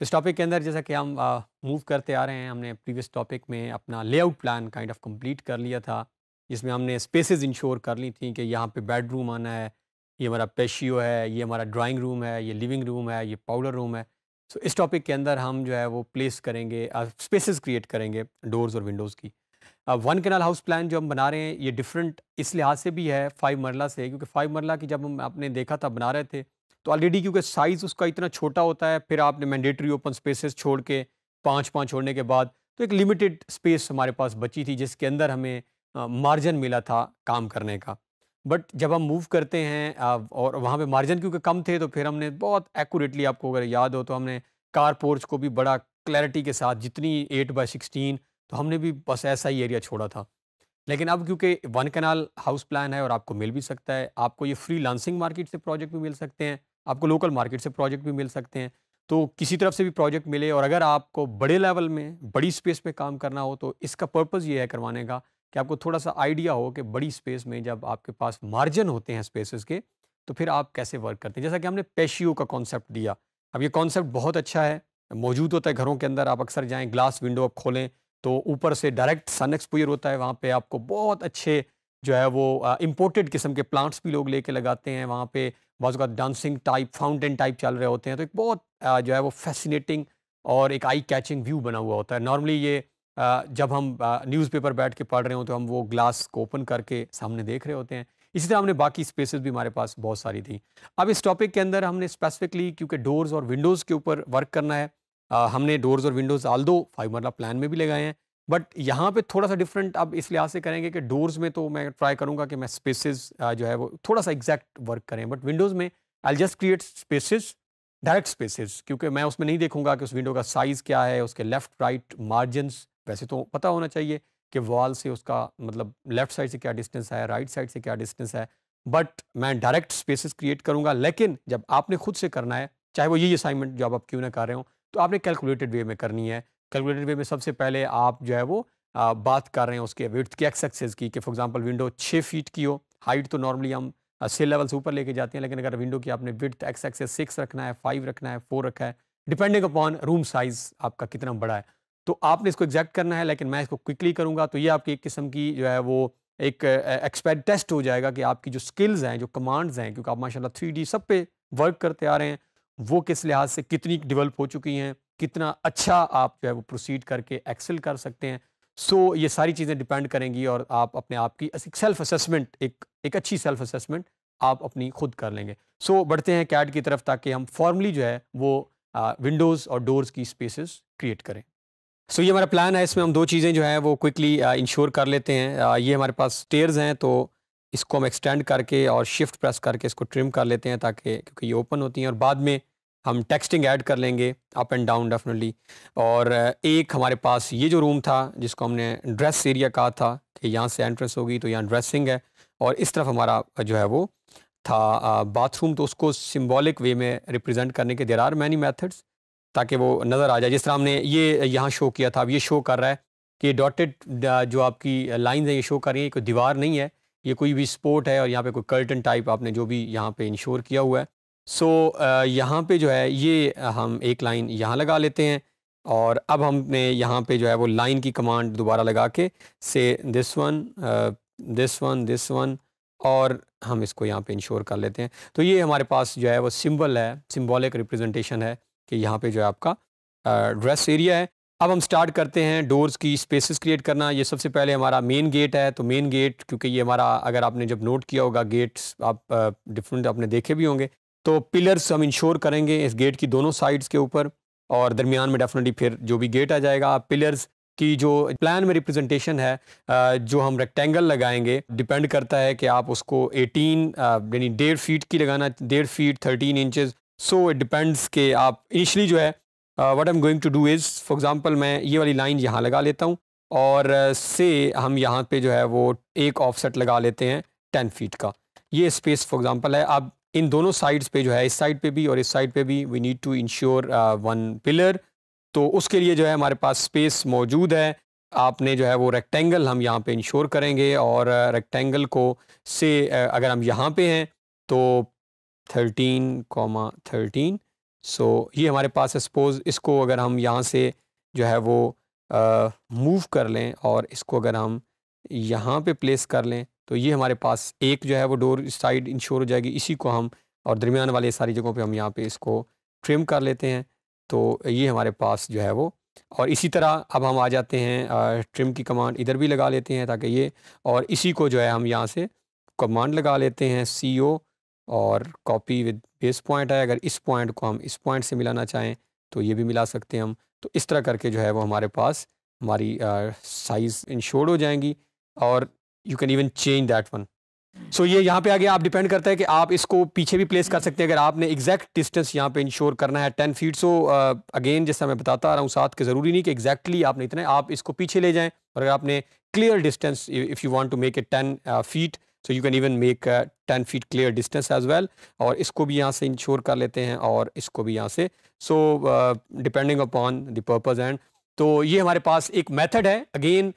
इस टॉपिक के अंदर जैसा कि हम मूव करते आ रहे हैं हमने प्रीवियस टॉपिक में अपना layout plan kind of complete कर लिया था जिसमें हमने स्पेसेस इंश्योर कर ली थी कि यहाँ पे बेडरूम आना है ये हमारा पेशियो है ये हमारा ड्राइंग रूम है ये लिविंग रूम है ये पाउडर रूम है सो so, इस टॉपिक के अंदर हम जो है वो प्लेस करेंगे स्पेसेस uh, क्रिएट करेंगे डोर्स और विंडोज़ की वन कैनल हाउस प्लान जो हम बना रहे हैं ये डिफरेंट इस लिहाज से भी है फाइव मरला से क्योंकि फाइव मरला की जब हम आपने देखा था बना रहे थे तो ऑलरेडी क्योंकि साइज़ उसका इतना छोटा होता है फिर आपने मैंडेटरी ओपन स्पेसेस छोड़ के पाँच पाँच छोड़ने के बाद तो एक लिमिटेड स्पेस हमारे पास बची थी जिसके अंदर हमें मार्जन uh, मिला था काम करने का बट जब हम मूव करते हैं और वहाँ पे मार्जिन क्योंकि कम थे तो फिर हमने बहुत एक्यूरेटली आपको अगर याद हो तो हमने कार पोर्च को भी बड़ा क्लैरिटी के साथ जितनी एट बाई सिक्सटीन तो हमने भी बस ऐसा ही एरिया छोड़ा था लेकिन अब क्योंकि वन कैनाल हाउस प्लान है और आपको मिल भी सकता है आपको ये फ्री लांसिंग मार्केट से प्रोजेक्ट भी मिल सकते हैं आपको लोकल मार्केट से प्रोजेक्ट भी मिल सकते हैं तो किसी तरफ से भी प्रोजेक्ट मिले और अगर आपको बड़े लेवल में बड़ी स्पेस में काम करना हो तो इसका पर्पज़ ये है करवाने का कि आपको थोड़ा सा आइडिया हो कि बड़ी स्पेस में जब आपके पास मार्जिन होते हैं स्पेसेस के तो फिर आप कैसे वर्क करते हैं जैसा कि हमने पेशियो का कॉन्सेप्ट दिया अब ये कॉन्सेप्ट बहुत अच्छा है मौजूद होता है घरों के अंदर आप अक्सर जाएँ ग्लास विंडो आप खोलें तो ऊपर से डायरेक्ट सन एक्सपोजर होता है वहाँ पे आपको बहुत अच्छे जो है वो इम्पोर्टेड किस्म के प्लांट्स भी लोग लेके लगाते हैं वहाँ पे बाज़ डांसिंग टाइप फाउंटेन टाइप चल रहे होते हैं तो एक बहुत जो है वो फैसिनेटिंग और एक आई कैचिंग व्यू बना हुआ होता है नॉर्मली ये जब हम न्यूज़पेपर बैठ के पढ़ रहे हो तो हम वो ग्लास को ओपन करके सामने देख रहे होते हैं इसी तरह हमने बाकी स्पेसेस भी हमारे पास बहुत सारी थी अब इस टॉपिक के अंदर हमने स्पेसिफिकली क्योंकि डोर्स और विंडोज़ के ऊपर वर्क करना है आ, हमने डोर्स और विंडोज़ आल दो फाइव मरला प्लान में भी लगाए हैं बट यहाँ पे थोड़ा सा डिफरेंट अब इस लिहाज से करेंगे कि डोर्स में तो मैं ट्राई करूँगा कि मैं स्पेसिस जो है वो थोड़ा सा एग्जैक्ट वर्क करें बट विंडोज़ में I just create spaces direct spaces क्योंकि मैं उसमें नहीं देखूंगा कि उस विंडो का साइज़ क्या है उसके लेफ़्ट राइट मार्जिनस वैसे तो पता होना चाहिए कि वॉल से उसका मतलब लेफ़्ट साइड से क्या डिस्टेंस है राइट साइड से क्या डिस्टेंस है बट मैं डायरेक्ट स्पेसिस क्रिएट करूंगा लेकिन जब आपने खुद से करना है चाहे वो यही असाइनमेंट जो आप क्यों ना कर रहे हो तो आपने कैलकुलेटेड वे में करनी है कैलकुलेटेड वे में सबसे पहले आप जो है वो आ, बात कर रहे हैं उसके विथ की एक्स एक्सेस की कि फॉर एग्जांपल विंडो छः फीट की हो हाइट तो नॉर्मली हम सी लेवल से ऊपर लेके जाते हैं लेकिन अगर विंडो की आपने विथ एक्स एक्सेस सिक्स रखना है फाइव रखना है फोर रखा है डिपेंडिंग अपॉन रूम साइज़ आपका कितना बड़ा है तो आपने इसको एग्जैक्ट करना है लेकिन मैं इसको क्विकली करूँगा तो ये आपकी एक किस्म की जो है वो एक एक्सपायर टेस्ट हो जाएगा कि आपकी जो स्किल्स हैं जो कमांड्स हैं क्योंकि आप माशाल्लाह थ्री सब पे वर्क करते आ रहे हैं वो किस लिहाज से कितनी डेवलप हो चुकी हैं कितना अच्छा आप जो है वो प्रोसीड करके एक्सेल कर सकते हैं सो ये सारी चीज़ें डिपेंड करेंगी और आप अपने आप की सेल्फ असेसमेंट एक एक अच्छी सेल्फ असेसमेंट आप अपनी खुद कर लेंगे सो so, बढ़ते हैं कैड की तरफ ताकि हम फॉर्मली जो है वो विंडोज़ और डोर्स की स्पेसिस क्रिएट करें सो so, ये हमारा प्लान है इसमें हम दो चीज़ें जो हैं वो क्विकली इंश्योर uh, कर लेते हैं uh, ये हमारे पास स्टेयर्स हैं तो इसको हम एक्सटेंड करके और शिफ्ट प्रेस करके इसको ट्रिम कर लेते हैं ताकि क्योंकि ये ओपन होती हैं और बाद में हम टेक्सटिंग ऐड कर लेंगे अप एंड डाउन डेफिनेटली और uh, एक हमारे पास ये जो रूम था जिसको हमने ड्रेस एरिया कहा था कि यहाँ से एंट्रेंस होगी तो यहाँ ड्रेसिंग है और इस तरफ हमारा जो है वो था बाथरूम तो उसको सिम्बॉलिक वे में रिप्रजेंट करने के देर आर मैनी मैथड्स ताकि वो नज़र आ जाए जिस तरह हमने ये यहाँ शो किया था अब ये शो कर रहा है कि डॉटेड uh, जो आपकी लाइन है ये शो कर रही है कोई दीवार नहीं है ये कोई भी स्पोर्ट है और यहाँ पे कोई कर्टन टाइप आपने जो भी यहाँ पे इंश्योर किया हुआ है सो uh, यहाँ पे जो है ये हम एक लाइन यहाँ लगा लेते हैं और अब हमने यहाँ पे जो है वो लाइन की कमांड दोबारा लगा के से this one this one this one और हम इसको यहाँ पे इंश्योर कर लेते हैं तो ये हमारे पास जो है वो सिंबल है सिम्बॉलिक रिप्रेजेंटेशन है कि यहाँ पे जो है आपका ड्रेस एरिया है अब हम स्टार्ट करते हैं डोर्स की स्पेसेस क्रिएट करना ये सबसे पहले हमारा मेन गेट है तो मेन गेट क्योंकि ये हमारा अगर आपने जब नोट किया होगा गेट्स आप डिफरेंट आपने देखे भी होंगे तो पिलर्स हम इंश्योर करेंगे इस गेट की दोनों साइड्स के ऊपर और दरमियान में डेफिनेटली फिर जो भी गेट आ जाएगा पिलर्स की जो प्लान में रिप्रेजेंटेशन है जो हम रेक्टेंगल लगाएंगे डिपेंड करता है कि आप उसको 18 यानी डेढ़ फीट की लगाना डेढ़ feet 13 inches so it depends के आप इनिशली जो है what I am going to do is for example मैं ये वाली लाइन यहाँ लगा लेता हूँ और uh, से हम यहाँ पे जो है वो एक ऑफसेट लगा लेते हैं टेन फीट का ये स्पेस फॉर एग्ज़ाम्पल है अब इन दोनों साइड्स पे जो है इस साइड पे भी और इस साइड पे भी we need to ensure one pillar तो उसके लिए जो है हमारे पास स्पेस मौजूद है आपने जो है वो रेक्टेंगल हम यहाँ पे इंश्योर करेंगे और रेक्टेंगल uh, को से uh, अगर हम यहाँ पे हैं तो थर्टीन कॉमा थर्टीन सो ये हमारे पास है सपोज़ इसको अगर हम यहाँ से जो है वो मूव कर लें और इसको अगर हम यहाँ पे प्लेस कर लें तो ये हमारे पास एक जो है वो डोर साइड इंश्योर हो जाएगी इसी को हम और दरमियान वाले सारी जगहों पे हम यहाँ पे इसको ट्रिम कर लेते हैं तो ये हमारे पास जो है वो और इसी तरह अब हम आ जाते हैं ट्रिम की कमांड इधर भी लगा लेते हैं ताकि ये और इसी को जो है हम यहाँ से कमांड लगा लेते हैं सी ओ और कॉपी विद बेस पॉइंट है अगर इस पॉइंट को हम इस पॉइंट से मिलाना चाहें तो ये भी मिला सकते हैं हम तो इस तरह करके जो है वो हमारे पास हमारी साइज़ इंश्योर्ड हो जाएंगी और you can even change that one so ये यहाँ पे आगे आप डिपेंड करता है कि आप इसको पीछे भी प्लेस कर सकते हैं अगर आपने एग्जैक्ट डिस्टेंस यहाँ पे इंश्योर करना है टेन फीट सो अगेन जैसा मैं बताता आ रहा हूँ साथ के ज़रूरी नहीं कि एग्जैक्टली आपने इतना आप इसको पीछे ले जाएं और अगर आपने clear distance if you want to make a ten feet so you can even make ten feet clear distance as well और इसको भी यहाँ से इंश्योर कर लेते हैं और इसको भी यहाँ से so depending upon the purpose and तो ये हमारे पास एक मेथड है again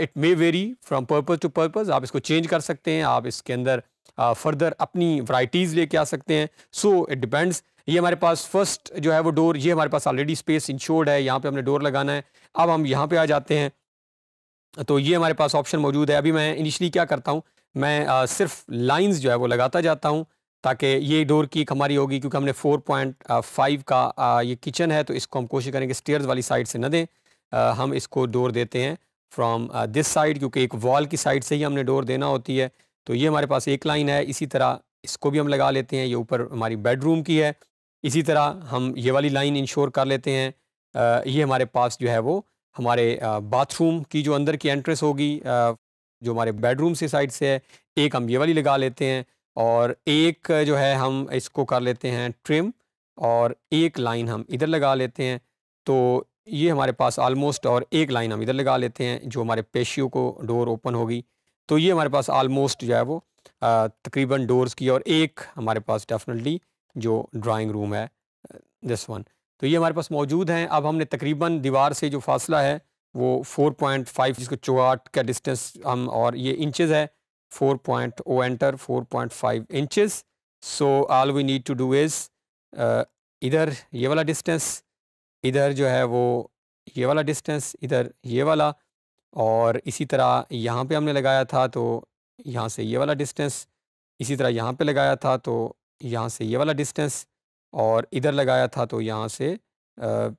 it may vary from purpose to purpose आप इसको चेंज कर सकते हैं आप इसके अंदर फर्दर uh, अपनी वराइटीज़ लेके आ सकते हैं सो इट डिपेंड्स ये हमारे पास फर्स्ट जो है वो डोर ये हमारे पास ऑलरेडी स्पेस इंश्योर्ड है यहाँ पे हमने डोर लगाना है अब हम यहाँ पे आ जाते हैं तो ये हमारे पास ऑप्शन मौजूद है अभी मैं इनिशियली क्या करता हूँ मैं आ, सिर्फ लाइंस जो है वो लगाता जाता हूँ ताकि ये डोर की हमारी होगी क्योंकि हमने फोर पॉइंट फाइव का आ, ये किचन है तो इसको हम कोशिश करेंगे स्टेयर्स वाली साइड से न दें आ, हम इसको डोर देते हैं फ्रॉम दिस साइड क्योंकि एक वॉल की साइड से ही हमने डोर देना होती है तो ये हमारे पास एक लाइन है इसी तरह इसको भी हम लगा लेते हैं ये ऊपर हमारी बेडरूम की है इसी तरह हम ये वाली लाइन इंश्योर कर लेते हैं आ, ये हमारे पास जो है वो हमारे बाथरूम की जो अंदर की एंट्रेंस होगी जो हमारे बेडरूम से साइड से है एक हम ये वाली लगा लेते हैं और एक जो है हम इसको कर लेते हैं ट्रिम और एक लाइन हम इधर लगा लेते हैं तो ये हमारे पास आलमोस्ट और एक लाइन हम इधर लगा लेते हैं जो हमारे पेशियों को डोर ओपन होगी तो ये हमारे पास आलमोस्ट जो है वो तकरीबन डोर्स की और एक हमारे पास डेफिनेटली जो ड्राइंग रूम है दिस वन तो ये हमारे पास मौजूद हैं अब हमने तकरीबन दीवार से जो फासला है वो 4.5 जिसको चौहट का डिस्टेंस हम और ये इंचेस है 4 point O enter five inches so all we need to do is इधर ये वाला डिस्टेंस इधर जो है वो ये वाला डिस्टेंस इधर ये वाला और इसी तरह यहाँ पे हमने लगाया था तो यहाँ से ये वाला डिस्टेंस इसी तरह यहाँ पे लगाया था तो यहाँ से ये वाला डिस्टेंस और इधर लगाया था तो यहाँ से uh,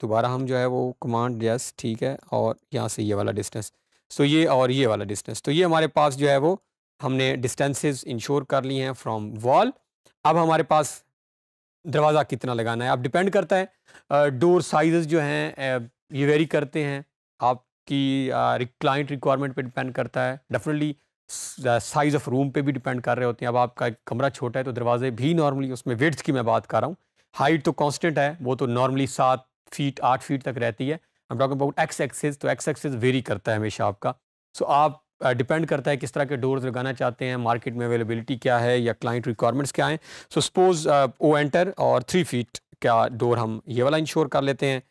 दोबारा हम जो है वो कमांड यस ठीक है और यहाँ से ये वाला डिस्टेंस सो तो ये और ये वाला डिस्टेंस तो ये हमारे पास जो है वो हमने डिस्टेंसेस इंश्योर कर ली हैं फ्रॉम वॉल अब हमारे पास दरवाज़ा कितना लगाना है अब डिपेंड करता है डोर साइजेस जो हैं ये वेरी करते हैं आपकी क्लाइंट रिक्वायरमेंट पे डिपेंड करता है डेफिनेटली साइज़ ऑफ रूम पे भी डिपेंड कर रहे होते हैं अब आपका कमरा छोटा है तो दरवाजे भी नॉर्मली उसमें वेट्स की मैं बात कर रहा हूँ हाइट तो कांस्टेंट है वो तो नॉर्मली सात फीट आठ फीट तक रहती है हम टॉक अबाउट एक्स एक्सेस तो एक्स एक्सेस वेरी करता है हमेशा आपका सो so, आप डिपेंड uh, करता है किस तरह के डोर्स लगाना चाहते हैं मार्केट में अवेलेबिलिटी क्या है या क्लाइंट रिक्वायरमेंट्स क्या हैं सो सपोज ओ एंटर और थ्री फीट का डोर हम ये वाला इंश्योर कर लेते हैं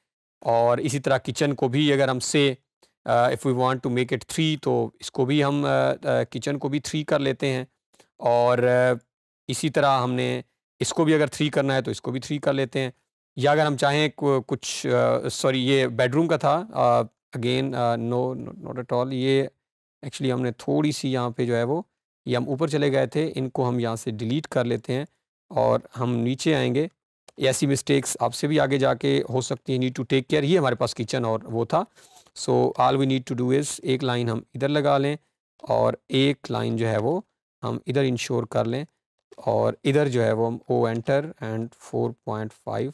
और इसी तरह किचन को भी अगर हम से if we want to make it three तो इसको भी हम किचन uh, uh, को भी थ्री कर लेते हैं और uh, इसी तरह हमने इसको भी अगर थ्री करना है तो इसको भी थ्री कर लेते हैं या अगर हम चाहें कुछ सॉरी ये बेडरूम का था again no not at all ये एक्चुअली हमने थोड़ी सी यहाँ पे जो है वो ये हम ऊपर चले गए थे इनको हम यहाँ से डिलीट कर लेते हैं और हम नीचे आएंगे ऐसी मिस्टेक्स आपसे भी आगे जाके हो सकती है नीड टू टेक केयर ये हमारे पास किचन और वो था so all we need to do is एक लाइन हम इधर लगा लें और एक लाइन जो है वो हम इधर इंश्योर कर लें और इधर जो है वो हम O enter and four point five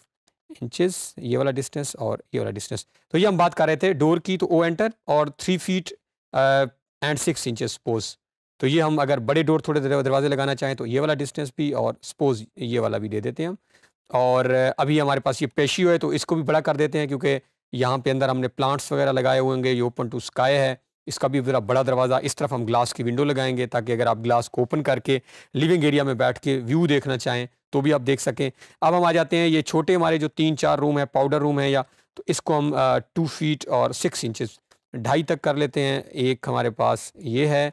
inches ये वाला डिस्टेंस और ये वाला डिस्टेंस तो ये हम बात कर रहे थे डोर की तो ओ एंटर और three feet and six inches suppose तो ये हम अगर बड़े डोर थोड़े दरवाजे लगाना चाहें तो ये वाला डिस्टेंस भी और स्पोज ये वाला भी दे देते हैं हम और uh, अभी हमारे पास ये पेशी है तो इसको भी बड़ा कर देते हैं क्योंकि यहाँ पे अंदर हमने प्लांट्स वगैरह लगाए हुए होंगे ये ओपन टू स्काई है इसका भी ज़रा बड़ा दरवाज़ा इस तरफ हम ग्लास की विंडो लगाएंगे ताकि अगर आप ग्लास को ओपन करके लिविंग एरिया में बैठ के व्यू देखना चाहें तो भी आप देख सकें अब हम आ जाते हैं ये छोटे हमारे जो तीन चार रूम है पाउडर रूम है या तो इसको हम टू फीट और सिक्स इंचज़ ढाई तक कर लेते हैं एक हमारे पास ये है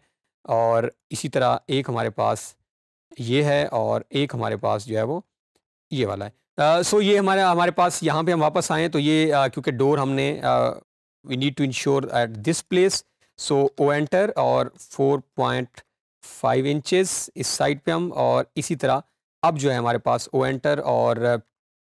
और इसी तरह एक हमारे पास ये है और एक हमारे पास जो है वो ये वाला है आ, सो ये हमारा हमारे पास यहाँ पे हम वापस आएँ तो ये क्योंकि डोर हमने we need to ensure at this place so O enter और 4.5 इंचेस इस साइड पे हम और इसी तरह अब जो है हमारे पास ओ एंटर और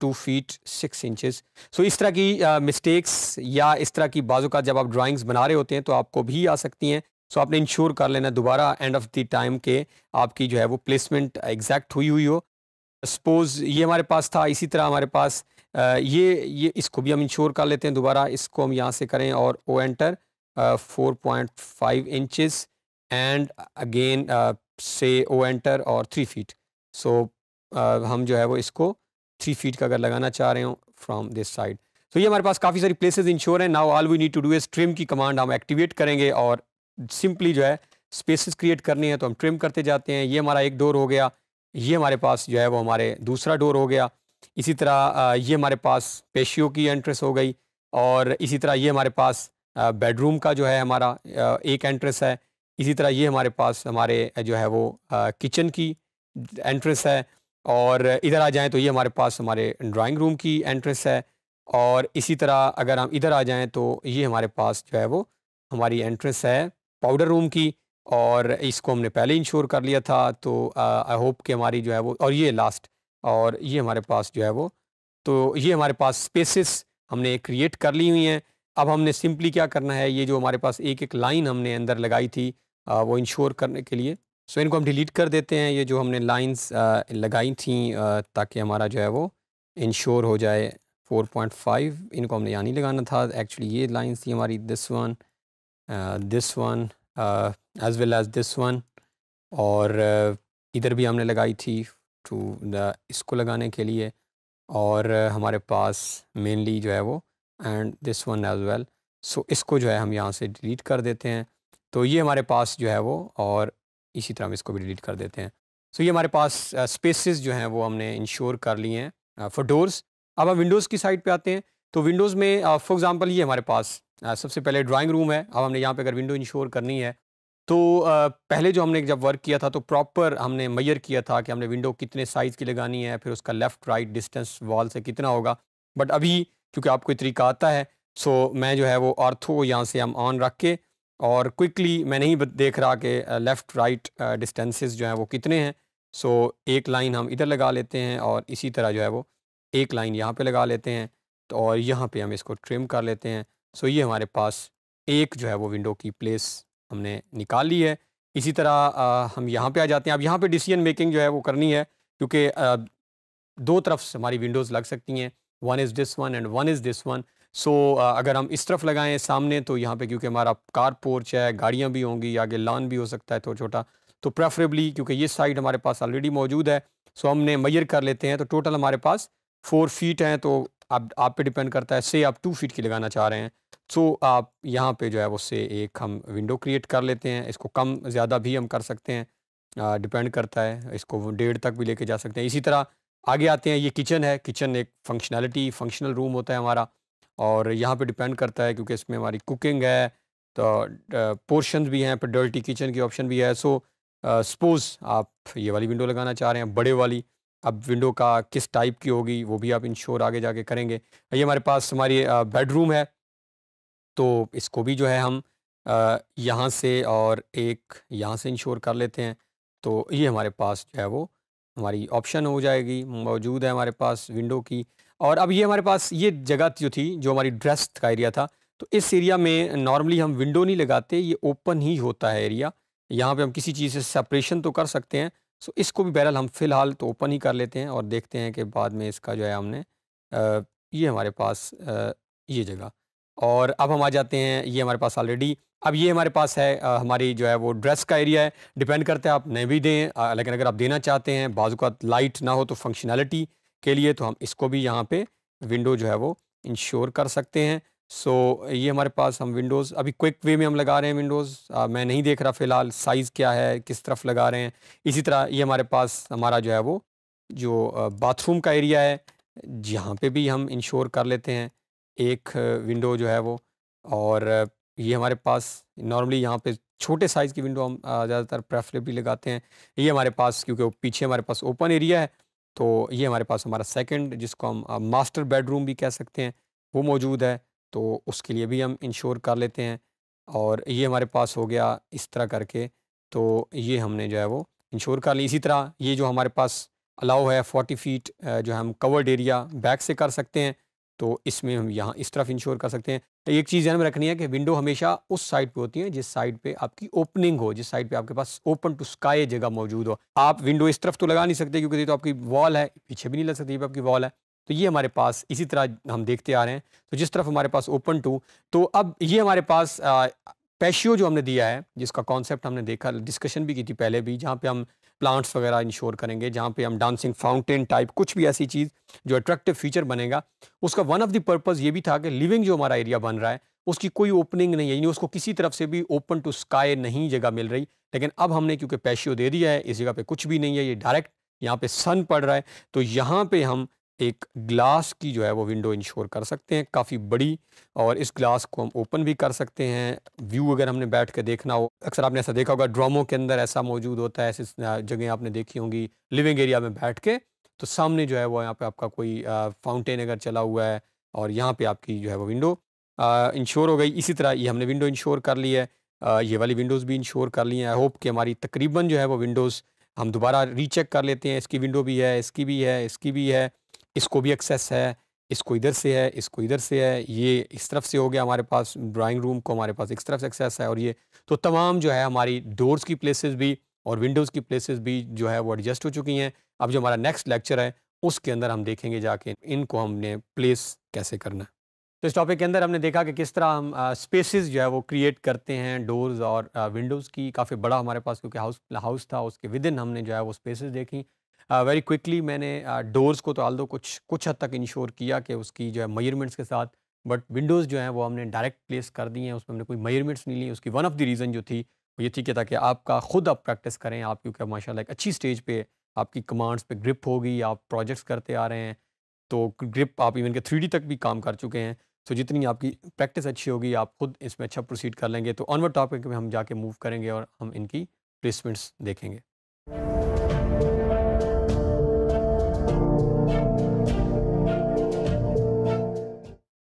two feet six inches so इस तरह की मिस्टेक्स uh, या इस तरह की बाजू का जब आप ड्राइंग्स बना रहे होते हैं तो आपको भी आ सकती हैं सो so, आपने इंश्योर कर लेना दोबारा एंड ऑफ द टाइम के आपकी जो है वो प्लेसमेंट एग्जैक्ट हुई हुई हो सपोज़ ये हमारे पास था इसी तरह हमारे पास आ, ये ये इसको भी हम इंश्योर कर लेते हैं दोबारा इसको हम यहाँ से करें और O enter four point five inches and again से ओ एंटर और थ्री फीट सो हम जो है वो इसको थ्री फीट का अगर लगाना चाह रहे हो फ्राम दिस साइड तो ये हमारे पास काफ़ी सारी प्लेसेस इंश्योर हैं now all we need to do is trim की कमांड हम एक्टिवेट करेंगे और सिंपली जो है स्पेसिस क्रिएट करनी है तो हम ट्रिम करते जाते हैं ये हमारा एक डोर हो गया ये हमारे पास जो है वो हमारे दूसरा डोर हो गया इसी तरह uh, ये हमारे पास पेशियों की एंट्रेस हो गई और इसी तरह ये हमारे पास बेडरूम का जो है हमारा एक एंट्रेंस है इसी तरह ये हमारे पास हमारे जो है वो किचन की एंट्रेंस है और इधर आ जाएं तो ये हमारे पास हमारे ड्राइंग रूम की एंट्रेंस है और इसी तरह अगर हम इधर आ जाएं तो ये हमारे पास जो है वो हमारी एंट्रेंस है पाउडर रूम की और इसको हमने पहले इंश्योर कर लिया था तो आई होप कि हमारी जो है वो और ये लास्ट और ये हमारे पास जो है वो तो ये हमारे पास स्पेसिस हमने क्रिएट कर ली हुई हैं अब हमने सिंपली क्या करना है ये जो हमारे पास एक एक लाइन हमने अंदर लगाई थी आ, वो इंश्योर करने के लिए सो इनको हम डिलीट कर देते हैं ये जो हमने लाइंस लगाई थी ताकि हमारा जो है वो इंश्योर हो जाए 4.5 इनको हमने यहाँ नहीं लगाना था एक्चुअली ये लाइंस थी हमारी this one this one as well as this one और इधर भी हमने लगाई थी टू इसको लगाने के लिए और हमारे पास मेनली जो है वो and this one as well so इसको जो है हम यहाँ से डिलीट कर देते हैं तो ये हमारे पास जो है वो और इसी तरह हम इसको भी डिलीट कर देते हैं सो so ये हमारे पास स्पेसिस uh, जो हैं वो हमने इंश्योर कर लिए हैं फॉर डोर्स अब हम विंडोज़ की साइड पे आते हैं तो विंडोज़ में फॉर uh, एग्ज़ाम्पल ये हमारे पास uh, सबसे पहले ड्राइंग रूम है अब हमने यहाँ पे अगर विंडो इंश्योर करनी है तो पहले जो हमने जब वर्क किया था तो प्रॉपर हमने मैयर किया था कि हमने विंडो कितने साइज़ की लगानी है फिर उसका लेफ़्ट राइट डिस्टेंस वॉल से कितना होगा बट अभी क्योंकि आपको ये तरीका आता है सो मैं जो है वो आर्थो यहाँ से हम ऑन रख के और क्विकली मैं नहीं देख रहा कि लेफ़्ट राइट डिस्टेंसेस जो हैं वो कितने हैं सो so, एक लाइन हम इधर लगा लेते हैं और इसी तरह जो है वो एक लाइन यहाँ पे लगा लेते हैं तो और यहाँ पे हम इसको ट्रिम कर लेते हैं सो so, ये हमारे पास एक जो है वो विंडो की प्लेस हमने निकाल ली है इसी तरह आ, हम यहाँ पे आ जाते हैं अब यहाँ पे डिसीजन मेकिंग जो है वो करनी है क्योंकि दो तरफ से हमारी विंडोज़ लग सकती हैं one is this one and one is this one so अगर हम इस तरफ लगाएं सामने तो यहाँ पे क्योंकि हमारा कार पोर्च है गाड़ियाँ भी होंगी आगे लान भी हो सकता है तो छोटा तो प्रेफरेबली क्योंकि ये साइड हमारे पास ऑलरेडी मौजूद है सो हमने मैयर कर लेते हैं तो टोटल हमारे पास फोर फीट हैं तो आप आप पे डिपेंड करता है से आप टू फीट की लगाना चाह रहे हैं सो तो आप यहाँ पे जो है वो से एक हम विंडो क्रिएट कर लेते हैं इसको कम ज़्यादा भी हम कर सकते हैं डिपेंड करता है इसको डेढ़ तक भी लेके जा सकते हैं इसी तरह आगे आते हैं ये किचन है किचन एक फंक्शनैलिटी फंक्शनल रूम होता है हमारा और यहाँ पे डिपेंड करता है क्योंकि इसमें हमारी कुकिंग है तो पोर्शन भी हैं पेडल्टी किचन की ऑप्शन भी है सो सपोज़ आप ये वाली विंडो लगाना चाह रहे हैं बड़े वाली अब विंडो का किस टाइप की होगी वो भी आप इंश्योर आगे जाके करेंगे ये हमारे पास हमारी बेडरूम है तो इसको भी जो है हम यहाँ से और एक यहाँ से इंश्योर कर लेते हैं तो ये हमारे पास जो है वो हमारी ऑप्शन हो जाएगी मौजूद है हमारे पास विंडो की और अब ये हमारे पास ये जगह जो थी जो हमारी ड्रेस का एरिया था तो इस एरिया में नॉर्मली हम विंडो नहीं लगाते ये ओपन ही होता है एरिया यहाँ पे हम किसी चीज़ से सेपरेशन तो कर सकते हैं सो इसको भी बहरहाल हम फ़िलहाल तो ओपन ही कर लेते हैं और देखते हैं कि बाद में इसका जो है हमने ये हमारे पास ये जगह और अब हम आ जाते हैं ये हमारे पास ऑलरेडी अब ये हमारे पास है आ, हमारी जो है वो ड्रेस का एरिया है डिपेंड करते हैं आप नहीं भी दें आ, लेकिन अगर आप देना चाहते हैं बाजू का लाइट ना हो तो फंक्शनैलिटी के लिए तो हम इसको भी यहाँ पे विंडो जो है वो इंश्योर कर सकते हैं सो ये हमारे पास हम विंडोज़ अभी क्विक वे में हम लगा रहे हैं विंडोज़ मैं नहीं देख रहा फ़िलहाल साइज़ क्या है किस तरफ लगा रहे हैं इसी तरह ये हमारे पास हमारा जो है वो जो बाथरूम का एरिया है जहाँ पर भी हम इंश्योर कर लेते हैं एक विंडो जो है वो और ये हमारे पास नॉर्मली यहाँ पे छोटे साइज़ की विंडो हम ज़्यादातर प्रेफरेबली लगाते हैं ये हमारे पास क्योंकि पीछे हमारे पास ओपन एरिया है तो ये हमारे पास हमारा सेकंड जिसको हम मास्टर बेडरूम भी कह सकते हैं वो मौजूद है तो उसके लिए भी हम इंश्योर कर लेते हैं और ये हमारे पास हो गया इस तरह करके तो ये हमने जो है वो इंश्योर कर ली इसी तरह ये जो हमारे पास अलाउ है फोर्टी फीट जो हम कवर्ड एरिया बैक से कर सकते हैं तो इसमें हम यहाँ इस तरफ इंश्योर कर सकते हैं तो एक चीज़ ध्यान में रखनी है कि विंडो हमेशा उस साइड पे होती है जिस साइड पे आपकी ओपनिंग हो जिस साइड पे आपके पास ओपन टू स्काई जगह मौजूद हो आप विंडो इस तरफ तो लगा नहीं सकते क्योंकि ये तो आपकी वॉल है पीछे भी नहीं लग सकती ये आपकी वॉल है तो ये हमारे पास इसी तरह हम देखते आ रहे हैं तो जिस तरफ हमारे पास ओपन टू तो अब ये हमारे पास पैशियो पेशियो जो हमने दिया है जिसका कॉन्सेप्ट हमने देखा डिस्कशन भी की थी पहले भी जहाँ पे हम प्लांट्स वगैरह इंश्योर करेंगे जहाँ पे हम डांसिंग फाउंटेन टाइप कुछ भी ऐसी चीज़ जो अट्रैक्टिव फीचर बनेगा उसका वन ऑफ द पर्पज़ ये भी था कि लिविंग जो हमारा एरिया बन रहा है उसकी कोई ओपनिंग नहीं है यानी उसको किसी तरफ से भी ओपन टू स्काई नहीं जगह मिल रही लेकिन अब हमने क्योंकि पैशियो दे दिया है इस जगह पर कुछ भी नहीं है ये डायरेक्ट यहाँ पे सन पड़ रहा है तो यहाँ पे हम एक ग्लास की जो है वो विंडो इंश्योर कर सकते हैं काफ़ी बड़ी और इस ग्लास को हम ओपन भी कर सकते हैं व्यू अगर हमने बैठ के देखना हो अक्सर आपने ऐसा देखा होगा ड्रामों के अंदर ऐसा मौजूद होता है ऐसी जगह आपने देखी होंगी लिविंग एरिया में बैठ के तो सामने जो है वो यहाँ पे आपका कोई फाउंटेन अगर चला हुआ है और यहाँ पर आपकी जो है वो विंडो इंश्योर हो गई इसी तरह ये हमने विंडो इंश्योर कर ली है ये वाली विंडोज़ भी इंश्योर कर ली हैं आई होप कि हमारी तकरीबन जो है वो विंडोज़ हम दोबारा रीचेक कर लेते हैं इसकी विंडो भी है इसकी भी है इसकी भी है इसको भी एक्सेस है इसको इधर से है इसको इधर से है ये इस तरफ से हो गया हमारे पास ड्राइंग रूम को हमारे पास इस तरफ से एक्सेस है और ये तो तमाम जो है हमारी डोर्स की प्लेसेस भी और विंडोज़ की प्लेसेस भी जो है वो एडजस्ट हो चुकी हैं अब जो हमारा नेक्स्ट लेक्चर है उसके अंदर हम देखेंगे जाके इनको हमने प्लेस कैसे करना तो इस टॉपिक के अंदर हमने देखा कि किस तरह हम स्पेस जो है वो क्रिएट करते हैं डोर्स और विंडोज़ की काफ़ी बड़ा हमारे पास क्योंकि हाउस हाउस था उसके विद इन हमने जो है वो स्पेसिस देखी वेरी क्विकली मैंने डोर्स uh, को तो आल दो कुछ कुछ हद तक इंश्योर किया कि उसकी जो है मयरमेंट्स के साथ बट विंडोज़ जो हैं वो हमने डायरेक्ट प्लेस कर दी हैं उसमें हमने कोई मेजरमेंट्स नहीं ली उसकी वन ऑफ़ द रीज़न जो थी वो ये थी कि ताकि आपका ख़ुद आप प्रैक्टिस करें आप क्योंकि माशाल्लाह एक अच्छी स्टेज पे आपकी कमांड्स पे ग्रिप होगी आप प्रोजेक्ट्स करते आ रहे हैं तो ग्रिप आप इवन के थ्री तक भी काम कर चुके हैं तो जितनी आपकी प्रैक्टिस अच्छी होगी आप खुद इसमें अच्छा प्रोसीड कर लेंगे तो ऑनवर्ड टॉपिक में हम जाके मूव करेंगे और हम इनकी प्लेसमेंट्स देखेंगे